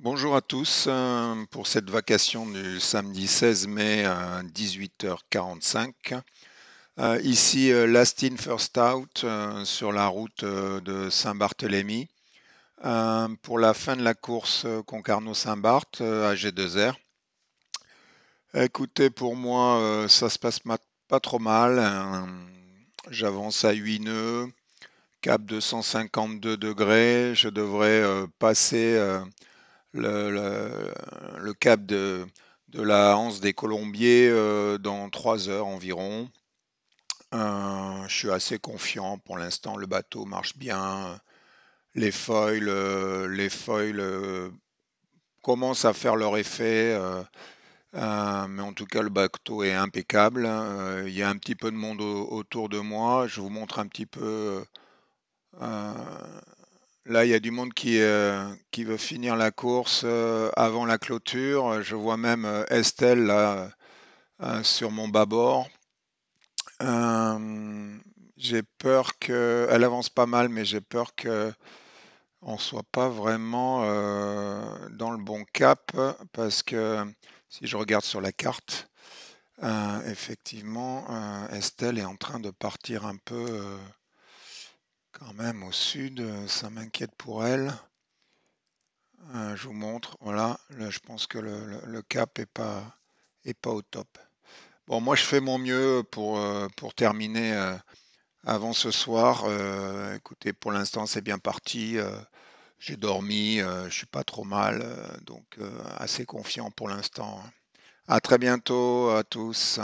Bonjour à tous euh, pour cette vacation du samedi 16 mai à 18h45. Euh, ici euh, Last In First Out sur la route de Saint-Barthélemy pour la fin de la course Concarneau-Saint-Barth à G2R. Écoutez, pour moi, ça se passe pas trop mal. Hein. J'avance à 8 nœuds, cap 252 degrés. Je devrais passer le, cap de, la Hanse des Colombiers euh, dans trois heures environ. Euh, je suis assez confiant pour l'instant, le bateau marche bien, les foils, euh, les foils commencent à faire leur effet. mais en tout cas, le bateau est impeccable. il y a un petit peu de monde autour de moi. Je vous montre un petit peu Là, il y a du monde qui, euh, qui veut finir la course euh, avant la clôture. Je vois même euh, Estelle là, sur mon bas-bord. j'ai peur que. Elle avance pas mal, mais j'ai peur qu'on on soit pas vraiment dans le bon cap parce que si je regarde sur la carte, effectivement, Estelle est en train de partir un peu quand même au sud, euh, ça m'inquiète pour elle. Euh, je vous montre, voilà, là, je pense que le, cap est pas, est pas au top. Bon, moi je fais mon mieux pour, euh, pour terminer avant ce soir. écoutez, pour l'instant c'est bien parti. J'ai dormi, je suis pas trop mal, donc assez confiant pour l'instant. À très bientôt à tous.